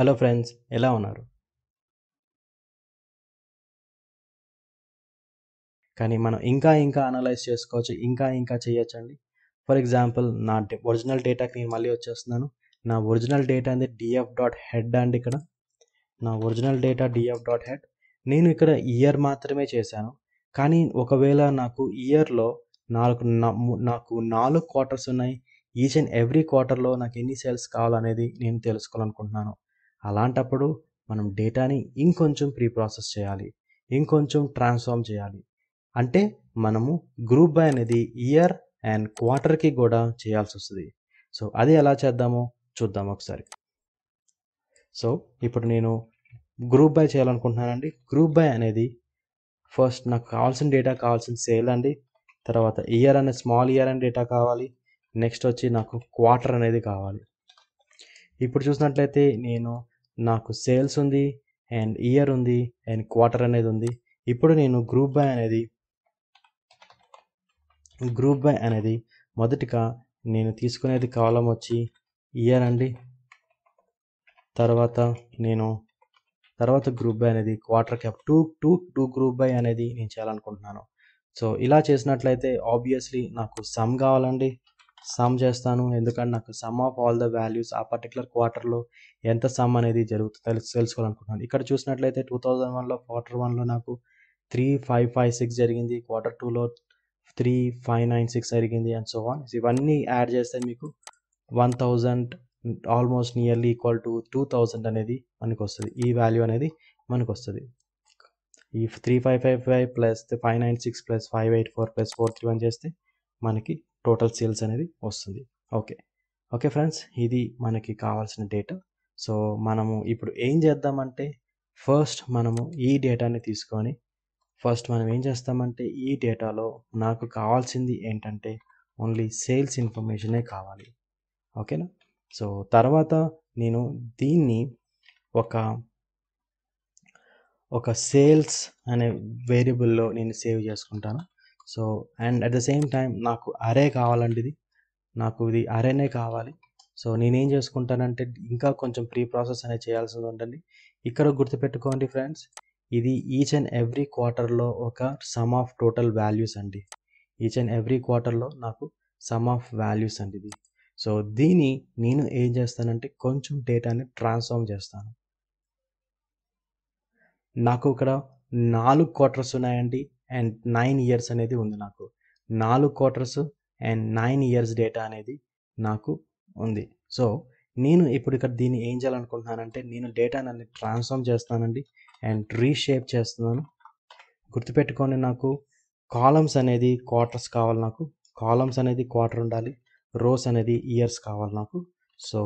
hello friends ఎలా ఉన్నారు కానీ మనం ఇంకా ఇంకా అనలైజ్ చేసుకోవచ్చు ఇంకా ఇంకా చేయొచ్చు అండి ఫర్ ఎగ్జాంపుల్ నా ఒరిజినల్ డేటాకి నేను మళ్ళీ వచ్చేస్తున్నాను నా ఒరిజినల్ డేటా అనేది డిఎఫ్ డాట్ హెడ్ అండి ఇక్కడ నా original data DF dot head నేను ఇక్కడ ఇయర్ మాత్రమే చేశాను కానీ ఒకవేళ నాకు ఇయర్లో నాలుగు నాకు నాలుగు క్వార్టర్స్ ఉన్నాయి ఈచ్ అండ్ ఎవ్రీ క్వార్టర్లో నాకు ఎన్ని సేల్స్ కావాలనేది నేను తెలుసుకోవాలనుకుంటున్నాను అలాంటప్పుడు మనం డేటాని ఇంకొంచెం ప్రీ ప్రాసెస్ చేయాలి ఇంకొంచెం ట్రాన్స్ఫార్మ్ చేయాలి అంటే మనము గ్రూప్ బై అనేది ఇయర్ అండ్ క్వార్టర్కి కూడా చేయాల్సి వస్తుంది సో అది ఎలా చేద్దామో చూద్దాం ఒకసారి సో ఇప్పుడు నేను గ్రూప్ బై చేయాలనుకుంటున్నానండి గ్రూప్ బై అనేది ఫస్ట్ నాకు కావాల్సిన డేటా కావాల్సిన సేల్ అండి తర్వాత ఇయర్ అనే స్మాల్ ఇయర్ అనే డేటా కావాలి నెక్స్ట్ వచ్చి నాకు క్వార్టర్ అనేది కావాలి ఇప్పుడు చూసినట్లయితే నేను నాకు సేల్స్ ఉంది అండ్ ఇయర్ ఉంది అండ్ క్వార్టర్ అనేది ఉంది ఇప్పుడు నేను గ్రూప్ బై అనేది గ్రూప్ బై అనేది మొదటిగా నేను తీసుకునేది కాలం వచ్చి ఇయర్ అండి తర్వాత నేను తర్వాత గ్రూప్ బై అనేది quarter cap two two two group by అనేది నేను చేయాలనుకుంటున్నాను సో ఇలా చేసినట్లయితే ఆబ్వియస్లీ నాకు సమ్ కావాలండి సమ్ చేస్తాను ఎందుకంటే నాకు sum of all the values ఆ పర్టికులర్ క్వార్టర్లో ఎంత సమ్ అనేది జరుగుతుంది తెలుసు తెలుసుకోవాలనుకుంటున్నాను ఇక్కడ చూసినట్లయితే టూ థౌజండ్ వన్లో క్వార్టర్ వన్లో నాకు త్రీ ఫైవ్ ఫైవ్ సిక్స్ జరిగింది క్వార్టర్ టూలో త్రీ ఫైవ్ నైన్ సిక్స్ జరిగింది అండ్ సో వన్ ఇవన్నీ యాడ్ చేస్తే మీకు one thousand almost nearly equal to two thousand అనేది మనకు వస్తుంది ఈ వాల్యూ అనేది మనకు వస్తుంది ఈ three five five five plus five nine six plus five eight four plus four three one చేస్తే మనకి టోటల్ సేల్స్ అనేది వస్తుంది ఓకే ఓకే ఫ్రెండ్స్ ఇది మనకి కావాల్సిన డేటా సో మనము ఇప్పుడు ఏం చేద్దామంటే ఫస్ట్ మనము ఈ డేటాని తీసుకొని ఫస్ట్ మనం ఏం చేస్తామంటే ఈ డేటాలో నాకు కావాల్సింది ఏంటంటే ఓన్లీ సేల్స్ ఇన్ఫర్మేషనే కావాలి ఓకేనా సో తర్వాత నేను దీన్ని ఒక ఒక సేల్స్ అనే వేరియబుల్లో నేను సేవ్ చేసుకుంటాను so and at the same time నాకు అరే కావాలండి ఇది నాకు ఇది అరేనే కావాలి సో నేనేం చేసుకుంటానంటే ఇంకా కొంచెం ప్రీ ప్రాసెస్ అనేది చేయాల్సింది ఉంటుంది ఇక్కడ గుర్తుపెట్టుకోండి ఫ్రెండ్స్ ఇది ఈచ్ అండ్ ఎవ్రీ క్వార్టర్లో ఒక సమ్ ఆఫ్ టోటల్ వాల్యూస్ అండి ఈచ్ అండ్ ఎవ్రీ క్వార్టర్లో నాకు సమ్ ఆఫ్ వాల్యూస్ అండి ఇది సో దీన్ని నేను ఏం చేస్తానంటే కొంచెం డేటాని ట్రాన్స్ఫార్మ్ చేస్తాను నాకు ఇక్కడ నాలుగు క్వార్టర్స్ ఉన్నాయండి అండ్ నైన్ ఇయర్స్ అనేది ఉంది నాకు నాలుగు quarters and nine years data అనేది నాకు ఉంది సో నేను ఇప్పుడు ఇక్కడ దీన్ని ఏం చేయాలనుకుంటున్నానంటే నేను డేటాని నన్ను ట్రాన్స్ఫార్మ్ చేస్తానండి అండ్ రీషేప్ చేస్తున్నాను గుర్తుపెట్టుకొని నాకు కాలమ్స్ అనేది క్వార్టర్స్ కావాలి నాకు కాలమ్స్ అనేది క్వార్టర్ ఉండాలి రోస్ అనేది ఇయర్స్ కావాలి నాకు సో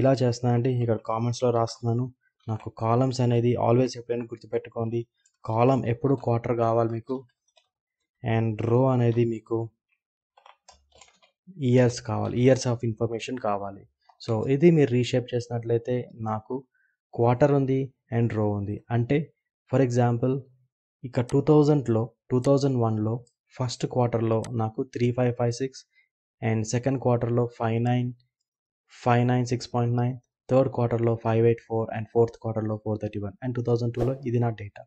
ఇలా చేస్తున్నానండి ఇక్కడ కామెంట్స్లో రాస్తున్నాను నాకు కాలమ్స్ అనేది ఆల్వేస్ ఎప్పుడైనా గుర్తుపెట్టుకోండి కాలం ఎప్పుడు క్వార్టర్ కావాలి మీకు అండ్ రో అనేది మీకు ఇయర్స్ కావాలి ఇయర్స్ ఆఫ్ ఇన్ఫర్మేషన్ కావాలి సో ఇది మీరు రీషేప్ చేసినట్లయితే నాకు క్వార్టర్ ఉంది అండ్ రో ఉంది అంటే ఫర్ ఎగ్జాంపుల్ ఇక టూ థౌజండ్లో టూ థౌజండ్ వన్లో ఫస్ట్ క్వార్టర్లో నాకు three five five six and second క్వార్టర్లో five nine five nine six point nine third క్వార్టర్లో five eight four and fourth క్వార్టర్లో four thirty one and two thousand టూలో ఇది నా డేటా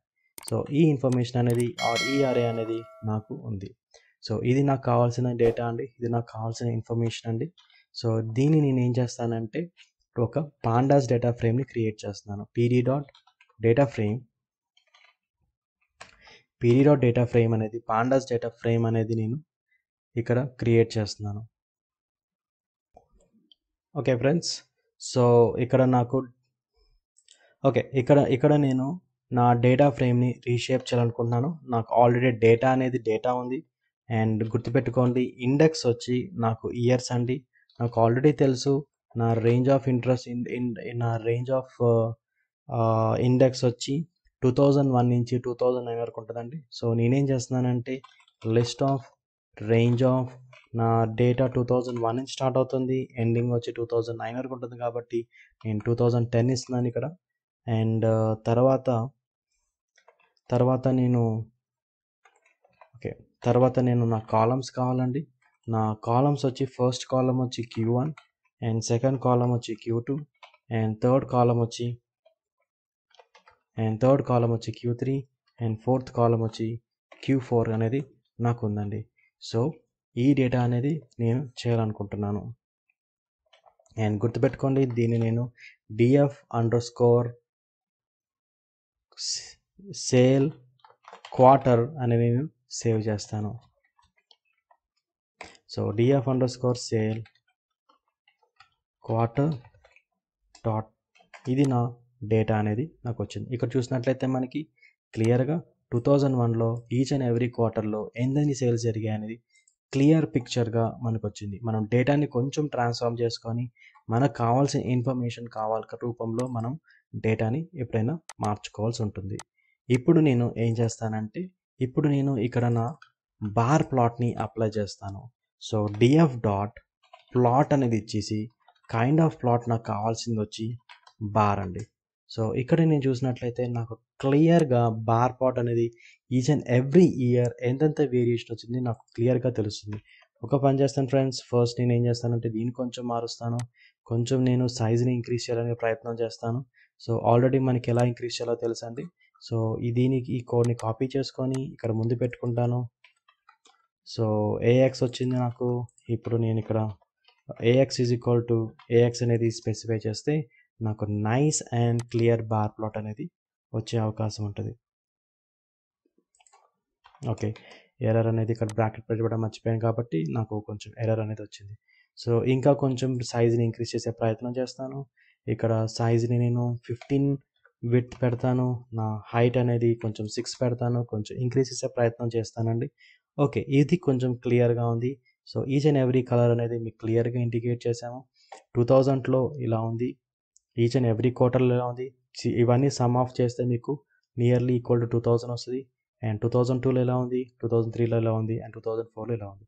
సో ఈ ఇన్ఫర్మేషన్ అనేది ఆర్ ఈఆర్ఏ అనేది నాకు ఉంది సో ఇది నాకు కావాల్సిన డేటా అండి ఇది నాకు కావాల్సిన ఇన్ఫర్మేషన్ అండి సో దీన్ని నేను ఏం చేస్తానంటే ఒక పాండాస్ డేటా ఫ్రేమ్ని క్రియేట్ చేస్తున్నాను PD dot data frame PD dot data frame అనేది పాండాస్ డేటా ఫ్రేమ్ అనేది నేను ఇక్కడ క్రియేట్ చేస్తున్నాను ఓకే ఫ్రెండ్స్ సో ఇక్కడ నాకు ఓకే ఇక్కడ ఇక్కడ నేను నా డేటా ఫ్రేమ్ని రీషేప్ చేయాలనుకుంటున్నాను నాకు ఆల్రెడీ డేటా అనేది డేటా ఉంది అండ్ గుర్తుపెట్టుకోండి ఇండెక్స్ వచ్చి నాకు ఇయర్స్ అండి నాకు ఆల్రెడీ తెలుసు నా రేంజ్ ఆఫ్ ఇంట్రెస్ట్ ఇన్ నా రేంజ్ ఆఫ్ ఇండెక్స్ వచ్చి టూ థౌజండ్ వన్ నుంచి టూ థౌజండ్ నైన్ వరకు ఉంటుందండి సో నేనేం చేస్తున్నానంటే లిస్ట్ ఆఫ్ రేంజ్ ఆఫ్ నా డేటా టూ థౌజండ్ వన్ నుంచి స్టార్ట్ అవుతుంది ఎండింగ్ వచ్చి టూ థౌజండ్ నైన్ వరకు ఉంటుంది కాబట్టి నేను టూ థౌజండ్ టెన్ ఇస్తున్నాను ఇక్కడ అండ్ తర్వాత తర్వాత నేను ఓకే తర్వాత నేను నా కాలమ్స్ కావాలండి నా కాలమ్స్ వచ్చి ఫస్ట్ కాలం వచ్చి Q one and second column వచ్చి Q two and third column వచ్చి అండ్ థర్డ్ కాలం వచ్చి Q three and fourth column వచ్చి క్యూ ఫోర్ అనేది నాకు ఉందండి సో ఈ డేటా అనేది నేను చేయాలనుకుంటున్నాను అండ్ గుర్తుపెట్టుకోండి దీన్ని నేను DF underscore sale quarter అని నేను సేవ్ చేస్తాను so DF underscore sale quarter dot ఇది నా డేటా అనేది నాకు వచ్చింది ఇక్కడ చూసినట్లయితే మనకి క్లియర్గా టూ థౌజండ్ వన్లో ఈచ్ అండ్ ఎవ్రీ క్వార్టర్లో ఎన్ని సేల్స్ జరిగాయి అనేది క్లియర్ పిక్చర్గా మనకు వచ్చింది మనం డేటాని కొంచెం ట్రాన్స్ఫార్మ్ చేసుకొని మనకు కావాల్సిన ఇన్ఫర్మేషన్ కావాలి రూపంలో మనం డేటాని ఎప్పుడైనా మార్చుకోవాల్సి ఉంటుంది ఇప్పుడు నేను ఏం చేస్తానంటే ఇప్పుడు నేను ఇక్కడ నా బార్ ప్లాట్ని అప్లై చేస్తాను సో డిఎఫ్ డాట్ ప్లాట్ అనేది ఇచ్చేసి కైండ్ ఆఫ్ ప్లాట్ నాకు కావాల్సింది వచ్చి బార్ అండి సో ఇక్కడ నేను చూసినట్లయితే నాకు క్లియర్గా బార్ ప్లాట్ అనేది ఈచ్ అండ్ ఎవ్రీ ఇయర్ ఎంతెంత వేరియేషన్ వచ్చింది నాకు క్లియర్గా తెలుస్తుంది ఒక పని చేస్తాను ఫ్రెండ్స్ ఫస్ట్ నేను ఏం చేస్తానంటే దీన్ని కొంచెం మారుస్తాను కొంచెం నేను సైజుని ఇంక్రీజ్ చేయాలనే ప్రయత్నం చేస్తాను సో ఆల్రెడీ మనకి ఎలా ఇంక్రీజ్ చేయాలో తెలుసండి సో దీనికి ఈ కోడ్ని కాపీ చేసుకొని ఇక్కడ ముందు పెట్టుకుంటాను సో ఏఎక్స్ వచ్చింది నాకు ఇప్పుడు నేను ఇక్కడ AX is equal to AX అనేది స్పెసిఫై చేస్తే నాకు nice and clear bar plot అనేది వచ్చే అవకాశం ఉంటుంది ఓకే ఎర్రర్ అనేది ఇక్కడ బ్రాకెట్ పెట్టడం మర్చిపోయాను కాబట్టి నాకు కొంచెం ఎర్రర్ అనేది వచ్చింది సో ఇంకా కొంచెం సైజ్ని ఇంక్రీజ్ చేసే ప్రయత్నం చేస్తాను ఇక్కడ సైజ్ని నేను ఫిఫ్టీన్ విత్ పెడతాను నా హైట్ అనేది కొంచెం సిక్స్ పెడతాను కొంచెం ఇంక్రీజ్ చేసే ప్రయత్నం చేస్తానండి ఓకే ఇది కొంచెం క్లియర్గా ఉంది so each and every colour అనేది మీకు క్లియర్గా ఇండికేట్ చేసాము టూ థౌజండ్లో ఇలా ఉంది ఈచ్ అండ్ ఎవ్రీ క్వార్టర్లో ఇలా ఉంది ఇవన్నీ సమ్ ఆఫ్ చేస్తే మీకు nearly equal to two thousand వస్తుంది అండ్ టూ థౌజండ్ టూలో ఎలా ఉంది టూ థౌజండ్ త్రీలో ఎలా ఉంది అండ్ టూ థౌజండ్ ఫోర్లో ఎలా ఉంది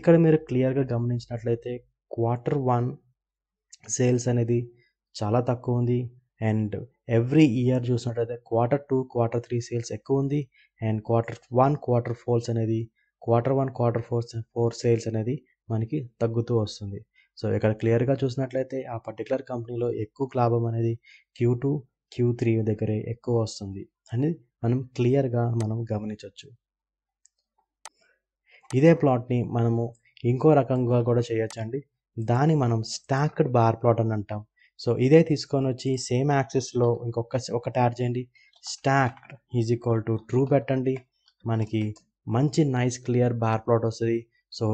ఇక్కడ మీరు క్లియర్గా గమనించినట్లయితే క్వార్టర్ వన్ సేల్స్ అనేది చాలా తక్కువ ఉంది అండ్ ఎవ్రీ ఇయర్ చూసినట్టయితే quarter two quarter three sales ఎక్కువ ఉంది and quarter one quarter fours అనేది quarter one quarter four four sales అనేది మనకి తగ్గుతూ వస్తుంది సో ఇక్కడ క్లియర్గా చూసినట్లయితే ఆ పర్టికులర్ కంపెనీలో ఎక్కువ లాభం అనేది క్యూ టూ క్యూ త్రీ దగ్గరే ఎక్కువ వస్తుంది అని మనం క్లియర్గా మనం గమనించవచ్చు ఇదే ప్లాట్ని మనము ఇంకో రకంగా కూడా చేయొచ్చండి దాన్ని మనం స్టాక్డ్ బార్ ప్లాట్ అని అంటాం సో ఇదే తీసుకొని వచ్చి సేమ్ యాక్సెస్లో ఇంకొక ఒకటి యాడ్ చేయండి stack is equal to true పెట్టండి మనకి మంచి నైస్ క్లియర్ బార్ ప్లాట్ వస్తుంది సో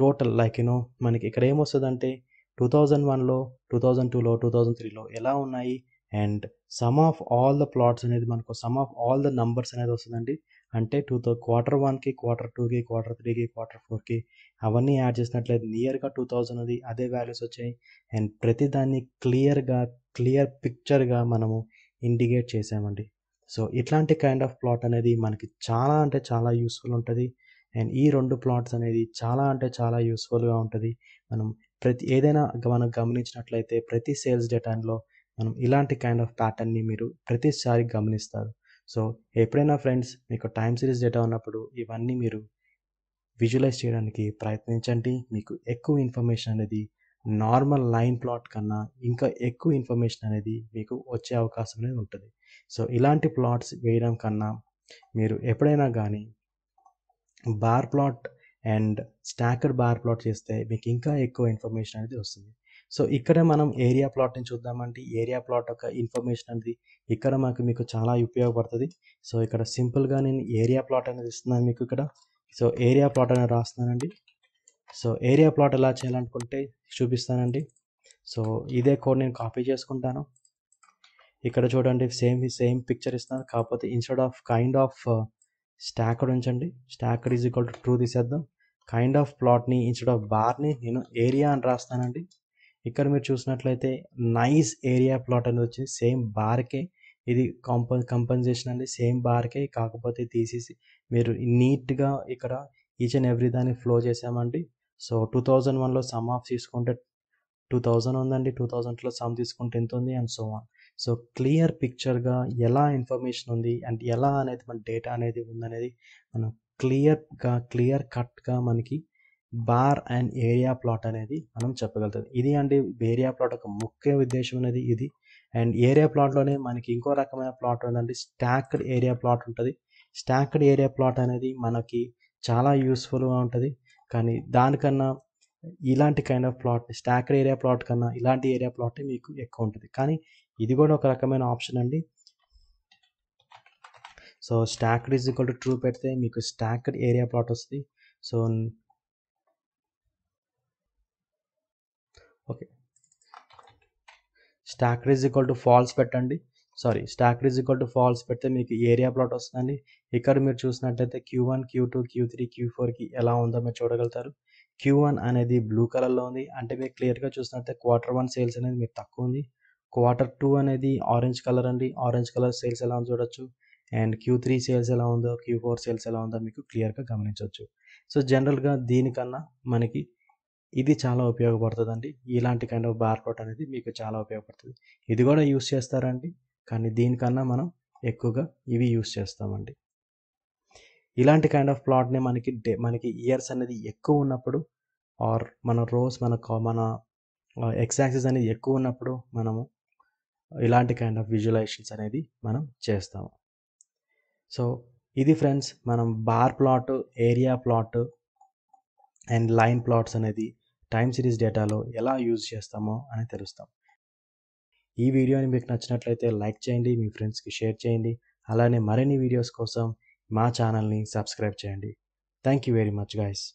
టోటల్ లైక్ యూనో మనకి ఇక్కడ ఏమొస్తుందంటే టూ థౌజండ్ వన్లో టూ థౌజండ్ టూలో టూ థౌజండ్ త్రీలో ఎలా ఉన్నాయి and sum of all the plots అనేది మనకు sum of all the numbers అనేది వస్తుందండి అంటే టూ థౌ క్వార్టర్ వన్కి క్వార్టర్ టూకి క్వార్టర్ త్రీకి క్వార్టర్ ఫోర్కి అవన్నీ యాడ్ చేసినట్లయితే నియర్గా టూ థౌజండ్ అది అదే వాల్యూస్ వచ్చాయి అండ్ ప్రతి దాన్ని క్లియర్గా క్లియర్ పిక్చర్గా మనము ఇండికేట్ చేసామండి సో ఇట్లాంటి కైండ్ ఆఫ్ ప్లాట్ అనేది మనకి చాలా అంటే చాలా యూస్ఫుల్ ఉంటుంది అండ్ ఈ రెండు ప్లాట్స్ అనేది చాలా అంటే చాలా యూస్ఫుల్గా ఉంటుంది మనం ప్రతి ఏదైనా మనం గమనించినట్లయితే ప్రతి సేల్స్ డేటాలో మనం ఇలాంటి కైండ్ ఆఫ్ ప్యాటర్న్ని మీరు ప్రతిసారి గమనిస్తారు సో ఎప్పుడైనా ఫ్రెండ్స్ మీకు టైం సిరీస్ డేటా ఉన్నప్పుడు ఇవన్నీ మీరు విజువలైజ్ చేయడానికి ప్రయత్నించండి మీకు ఎక్కువ ఇన్ఫర్మేషన్ అనేది నార్మల్ లైన్ ప్లాట్ కన్నా ఇంకా ఎక్కువ ఇన్ఫర్మేషన్ అనేది మీకు వచ్చే అవకాశం అనేది ఉంటుంది సో ఇలాంటి ప్లాట్స్ వేయడం కన్నా మీరు ఎప్పుడైనా కానీ bar plot and stacked bar plot చేస్తే మీకు ఇంకా ఎక్కువ ఇన్ఫర్మేషన్ అనేది వస్తుంది సో ఇక్కడ మనం ఏరియా ప్లాట్ని చూద్దామంటే ఏరియా ప్లాట్ యొక్క ఇన్ఫర్మేషన్ అనేది ఇక్కడ మాకు మీకు చాలా ఉపయోగపడుతుంది సో ఇక్కడ సింపుల్గా నేను ఏరియా ప్లాట్ అనేది ఇస్తున్నాను మీకు ఇక్కడ సో ఏరియా ప్లాట్ అనేది రాస్తున్నానండి సో ఏరియా ప్లాట్ ఎలా చేయాలనుకుంటే చూపిస్తానండి సో ఇదే కోడ్ నేను కాపీ చేసుకుంటాను ఇక్కడ చూడండి సేమ్ సేమ్ పిక్చర్ ఇస్తున్నాను కాకపోతే instead of kind of stacked ఉంచండి stacked is equal to true తీసేద్దాం కైండ్ ఆఫ్ ప్లాట్ని ఇన్స్టెడ్ ఆఫ్ బార్ని నేను ఏరియా అని రాస్తానండి ఇక్కడ మీరు చూసినట్లయితే నైస్ ఏరియా ప్లాట్ అనేది వచ్చింది సేమ్ బార్కే ఇది కాంప కంపెన్సేషన్ అండి సేమ్ బార్కే కాకపోతే తీసేసి మీరు నీట్గా ఇక్కడ ఈచ్ అండ్ ఎవ్రీ దాన్ని ఫ్లో చేసామండి సో టూ థౌజండ్ వన్లో సమ్ ఆఫ్ తీసుకుంటే టూ థౌజండ్ ఉందండి టూ థౌజండ్లో సమ్ తీసుకుంటే ఎంత ఉంది and so on so clear పిక్చర్గా ఎలా ఇన్ఫర్మేషన్ ఉంది అండ్ ఎలా అనేది మన డేటా అనేది ఉందనేది మనం క్లియర్గా క్లియర్ కట్గా మనకి బార్ అండ్ ఏరియా ప్లాట్ అనేది మనం చెప్పగలుగుతాం ఇది అంటే ఏరియా ప్లాట్ ఒక ముఖ్య ఉద్దేశం అనేది ఇది అండ్ ఏరియా ప్లాట్లోనే మనకి ఇంకో రకమైన ప్లాట్ ఉందండి స్టాక్డ్ ఏరియా ప్లాట్ ఉంటుంది స్టాక్డ్ ఏరియా ప్లాట్ అనేది మనకి చాలా యూస్ఫుల్గా ఉంటుంది కానీ దానికన్నా ఇలాంటి kind of plot stacked area plot కన్నా ఇలాంటి ఏరియా ప్లాట్ మీకు ఎక్కువ ఉంటుంది కానీ ఇది కూడా ఒక రకమైన ఆప్షన్ అండి so stacked is equal to true పెడితే మీకు స్టాక్డ్ ఏరియా ప్లాట్ వస్తుంది so okay stack raise equal to false పెట్టండి sorry stack raise equal to false పెడితే మీకు ఏరియా ప్లాట్ వస్తుందండి ఇక్కడ మీరు చూసినట్లయితే Q one Q two Q three Q ఫోర్కి ఎలా ఉందో మీరు చూడగలుగుతారు క్యూ వన్ అనేది బ్లూ కలర్లో ఉంది అంటే మీరు క్లియర్గా చూసినట్లయితే క్వార్టర్ వన్ సేల్స్ అనేది మీకు తక్కువ ఉంది క్వార్టర్ టూ అనేది ఆరెంజ్ కలర్ అండి ఆరెంజ్ కలర్ సేల్స్ ఎలా ఉందో చూడొచ్చు అండ్ క్యూ త్రీ సేల్స్ ఎలా ఉందో క్యూ ఫోర్ సేల్స్ ఎలా ఉందో మీకు క్లియర్గా గమనించవచ్చు సో జనరల్గా దీనికన్నా మనకి ఇది చాలా ఉపయోగపడుతుందండి ఇలాంటి కైండ్ ఆఫ్ బార్ కోడ్ అనేది మీకు చాలా ఉపయోగపడుతుంది ఇది కూడా యూస్ చేస్తారండి కానీ దీనికన్నా మనం ఎక్కువగా ఇవి యూస్ చేస్తామండి ఇలాంటి కైండ్ ఆఫ్ ప్లాట్ని మనకి డే మనకి ఇయర్స్ అనేది ఎక్కువ ఉన్నప్పుడు ఆర్ మన రోజ్ మన మన ఎక్సాక్సెస్ అనేది ఎక్కువ ఉన్నప్పుడు మనము ఇలాంటి కైండ్ ఆఫ్ విజువలైజేషన్స్ అనేది మనం చేస్తాము సో ఇది ఫ్రెండ్స్ మనం bar plot area plot and line plots అనేది టైమ్ సిరీస్ డేటాలో ఎలా యూజ్ చేస్తామో అని తెలుస్తాం ఈ వీడియోని మీకు నచ్చినట్లయితే లైక్ చేయండి మీ ఫ్రెండ్స్కి షేర్ చేయండి అలానే మరిన్ని వీడియోస్ కోసం మా ఛానల్ని సబ్స్క్రైబ్ చేయండి thank you very much guys